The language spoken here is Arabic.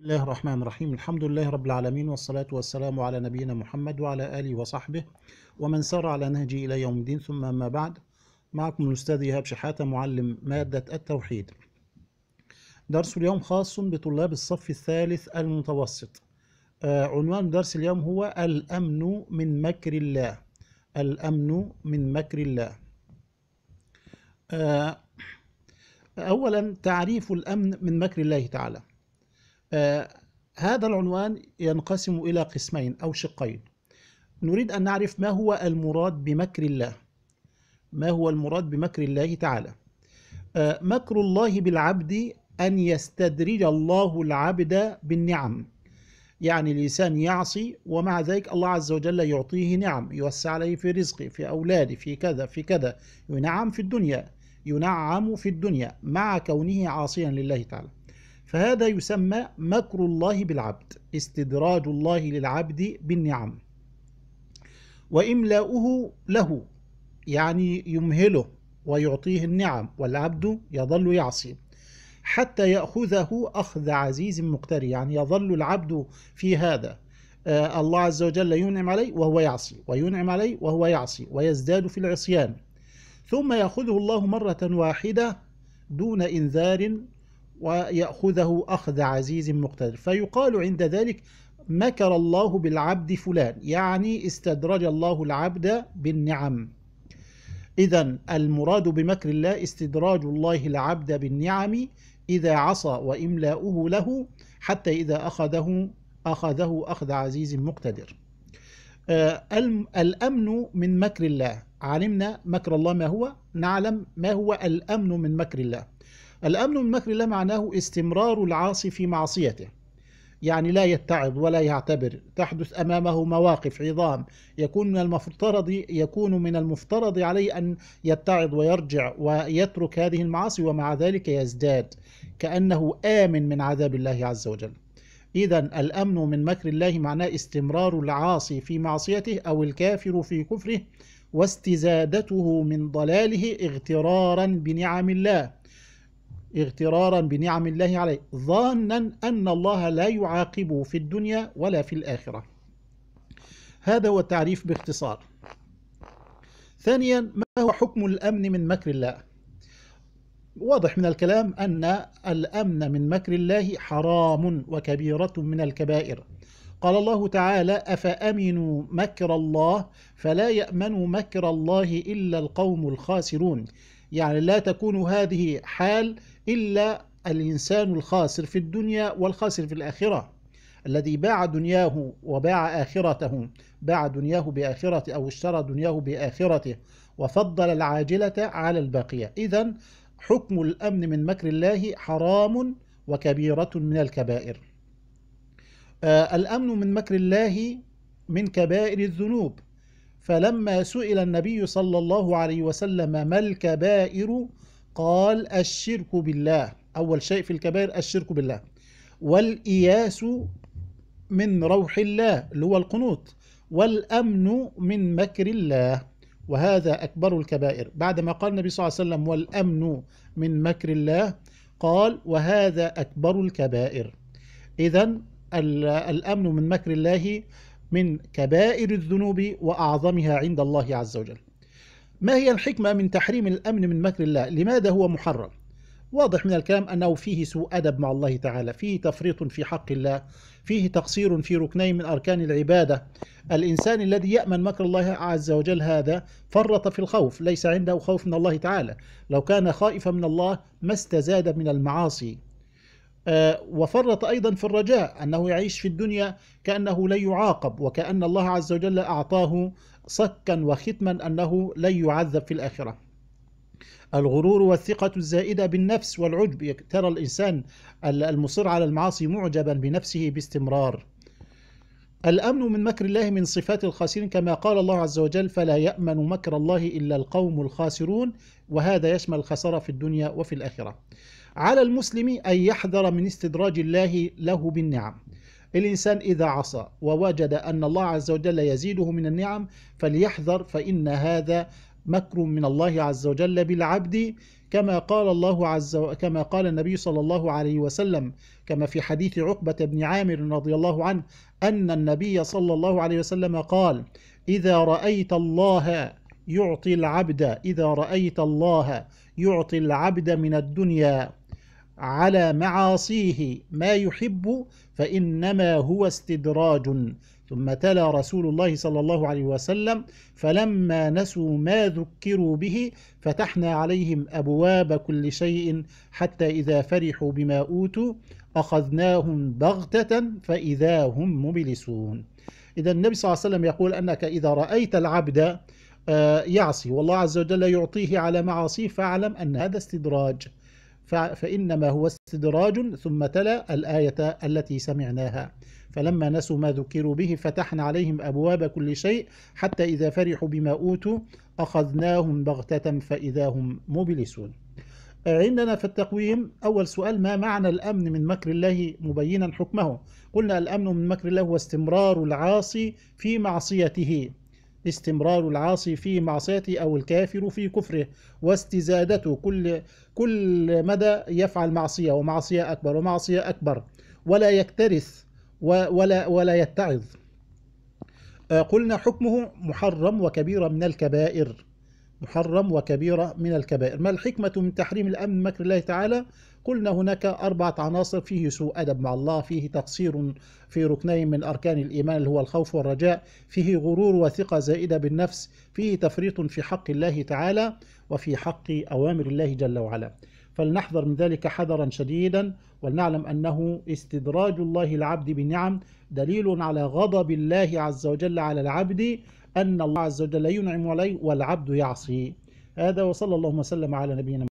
بسم الله الرحمن الرحيم الحمد لله رب العالمين والصلاة والسلام على نبينا محمد وعلى آله وصحبه ومن سار على نهجه إلى يوم الدين ثم أما بعد معكم الأستاذ إيهاب شحاتة معلم مادة التوحيد درس اليوم خاص بطلاب الصف الثالث المتوسط عنوان درس اليوم هو الأمن من مكر الله الأمن من مكر الله أولا تعريف الأمن من مكر الله تعالى آه، هذا العنوان ينقسم إلى قسمين أو شقين نريد أن نعرف ما هو المراد بمكر الله ما هو المراد بمكر الله تعالى آه، مكر الله بالعبد أن يستدرج الله العبد بالنعم يعني الإنسان يعصي ومع ذلك الله عز وجل يعطيه نعم يوسع عليه في رزقه في أولاده في كذا في كذا ينعم في الدنيا ينعم في الدنيا مع كونه عاصيا لله تعالى فهذا يسمى مكر الله بالعبد استدراج الله للعبد بالنعم وإملاؤه له يعني يمهله ويعطيه النعم والعبد يظل يعصي حتى يأخذه أخذ عزيز مقتر يعني يظل العبد في هذا آه الله عز وجل ينعم عليه وهو يعصي وينعم عليه وهو يعصي ويزداد في العصيان ثم يأخذه الله مرة واحدة دون إنذار ويأخذه أخذ عزيز مقتدر فيقال عند ذلك مكر الله بالعبد فلان يعني استدرج الله العبد بالنعم إذا المراد بمكر الله استدراج الله العبد بالنعم إذا عصى وإملاؤه له حتى إذا أخذه أخذه أخذ عزيز مقتدر آه، الأمن من مكر الله علمنا مكر الله ما هو نعلم ما هو الأمن من مكر الله الأمن من مكر الله معناه استمرار العاصي في معصيته يعني لا يتعظ ولا يعتبر تحدث أمامه مواقف عظام يكون من المفترض يكون من المفترض عليه أن يتعظ ويرجع ويترك هذه المعاصي ومع ذلك يزداد كأنه آمن من عذاب الله عز وجل إذا الأمن من مكر الله معناه استمرار العاصي في معصيته أو الكافر في كفره واستزادته من ضلاله اغترارا بنعم الله اغترارا بنعم الله عليه ظانا أن الله لا يعاقبه في الدنيا ولا في الآخرة هذا هو التعريف باختصار ثانيا ما هو حكم الأمن من مكر الله واضح من الكلام أن الأمن من مكر الله حرام وكبيرة من الكبائر قال الله تعالى أفأمنوا مكر الله فلا يأمن مكر الله إلا القوم الخاسرون يعني لا تكون هذه حال إلا الإنسان الخاسر في الدنيا والخاسر في الآخرة الذي باع دنياه وباع آخرته باع دنياه بآخرته أو اشترى دنياه بآخرته وفضل العاجلة على الباقية إذا حكم الأمن من مكر الله حرام وكبيرة من الكبائر آه الأمن من مكر الله من كبائر الذنوب فلما سئل النبي صلى الله عليه وسلم ما الكبائر قال الشرك بالله أول شيء في الكبائر الشرك بالله والإياس من روح الله اللي هو القنوط والأمن من مكر الله وهذا أكبر الكبائر بعدما قال النبي صلى الله عليه وسلم والأمن من مكر الله قال وهذا أكبر الكبائر إذا الأمن من مكر الله من كبائر الذنوب وأعظمها عند الله عز وجل ما هي الحكمة من تحريم الأمن من مكر الله لماذا هو محرم واضح من الكلام أنه فيه سوء أدب مع الله تعالى فيه تفريط في حق الله فيه تقصير في ركنين من أركان العبادة الإنسان الذي يأمن مكر الله عز وجل هذا فرط في الخوف ليس عنده خوف من الله تعالى لو كان خائفا من الله ما استزاد من المعاصي آه، وفرط أيضا في الرجاء أنه يعيش في الدنيا كأنه لن يعاقب وكأن الله عز وجل أعطاه صكا وختما أنه لن يعذب في الآخرة الغرور والثقة الزائدة بالنفس والعجب ترى الإنسان المصر على المعاصي معجبا بنفسه باستمرار الأمن من مكر الله من صفات الخاسرين كما قال الله عز وجل فلا يأمن مكر الله إلا القوم الخاسرون وهذا يشمل الخسارة في الدنيا وفي الآخرة على المسلم أن يحذر من استدراج الله له بالنعم الإنسان إذا عصى ووجد أن الله عز وجل يزيده من النعم فليحذر فإن هذا مكر من الله عز وجل بالعبد كما قال الله عز و... كما قال النبي صلى الله عليه وسلم كما في حديث عقبة بن عامر رضي الله عنه أن النبي صلى الله عليه وسلم قال إذا رأيت الله يعطي العبد إذا رأيت الله يعطي العبد من الدنيا على معاصيه ما يحب فإنما هو استدراج ثم تلا رسول الله صلى الله عليه وسلم فلما نسوا ما ذكروا به فتحنا عليهم أبواب كل شيء حتى إذا فرحوا بما أوتوا أخذناهم بغتة فإذا هم مبلسون إذا النبي صلى الله عليه وسلم يقول أنك إذا رأيت العبد آه، يعصي والله عز وجل يعطيه على معاصيه فاعلم أن هذا استدراج فإنما هو استدراج ثم تلا الآية التي سمعناها فلما نسوا ما ذكروا به فتحنا عليهم أبواب كل شيء حتى إذا فرحوا بما أوتوا أخذناهم بغتة فإذا هم مبلسون عندنا في التقويم أول سؤال ما معنى الأمن من مكر الله مبينا حكمه قلنا الأمن من مكر الله هو استمرار العاصي في معصيته استمرار العاصي في معصيته أو الكافر في كفره واستزادته كل كل مدى يفعل معصية ومعصية أكبر ومعصية أكبر ولا يكترث ولا ولا يتعظ آه، قلنا حكمه محرم وكبيرة من الكبائر محرم وكبيرة من الكبائر ما الحكمة من تحريم الأمن مكر الله تعالى قلنا هناك أربعة عناصر فيه سوء أدب مع الله فيه تقصير في ركنين من أركان الإيمان اللي هو الخوف والرجاء فيه غرور وثقة زائدة بالنفس فيه تفريط في حق الله تعالى وفي حق أوامر الله جل وعلا فلنحذر من ذلك حذرا شديدا ولنعلم أنه استدراج الله العبد بالنعم دليل على غضب الله عز وجل على العبد أن الله عز وجل ينعم عليه والعبد يعصي هذا وصلى اللهم وسلم على نبينا